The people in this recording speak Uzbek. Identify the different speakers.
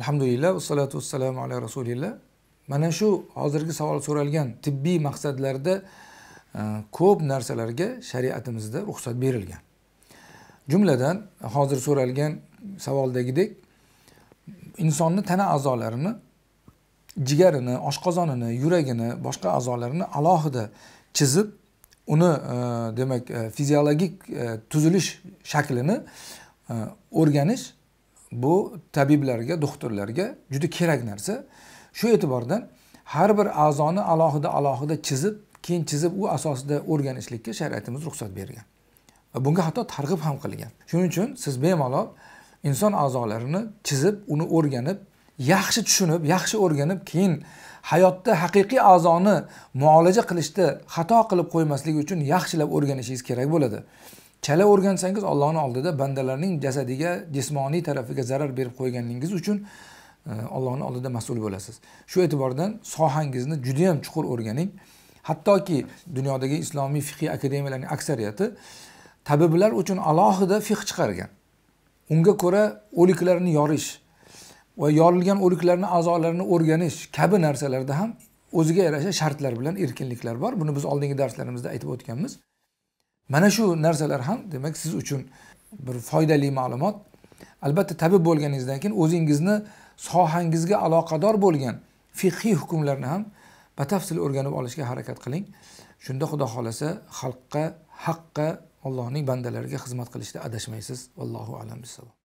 Speaker 1: alhamdulillah vassalatu vassalamu ala rasulillah mana shu hozirgi savol so'ralgan tibbiy maqsadlarda e, ko'p narsalarga shariatimizda ruxsat berilgan jumladan hozir so'ralgan savoldagidek insonni tana a'zolarini jigarini oshqozonini yuragini boshqa a'zolarini alohida chizib uni e, demak e, fiziologik tuzilish shaklini o'rganish bu tabiblarga doktorlarga juda kerak narsa shu e'tibordan har bir a'zoni alohida alohida chizib keyin chizib u asosida o'rganishlikka shariatimiz ruxsat bergan va bunga hatto targ'ib ham qilgan shuning uchun siz bemalol inson a'zolarini chizib uni o'rganib yaxshi tushunib yaxshi o'rganib keyin hayotda haqiqiy a'zoni muolaja qilishda xato qilib qo'ymaslik uchun yaxshilab o'rganishingiz kerak bo'ladi chala o'rgansangiz Allohning oldida bandalarning jasadiga jismoniy tarafiga zarar berib qo'yganingiz uchun e, Allohning oldida mas'ul bo'lasiz shu e'tibordan sohangizni juda ham chuqur o'rganing hattoki dunyodagi islomiy fiqiy akademiyalarning aksariyati tabiblar uchun alohida fiqh chiqargan unga ko'ra o'liklarni yorish va yorilgan o'liklarni a'zolarini o'rganish kabi narsalarda ham o'ziga yarasha shartlar bilan erkinliklar bor buni biz oldingi darslarimizda aytib o'tganmiz mana shu narsalar ham demak siz uchun bir foydali ma'lumot albatta tabib bo'lganingizdan keyin o'zingizni sohangizga aloqador bo'lgan fiqhiy hukmlarni ham batafsil o'rganib olishga harakat qiling shunda xudo xohlasa xalqqa haqqa allohning bandalariga xizmat qilishda adashmaysiz allohu alam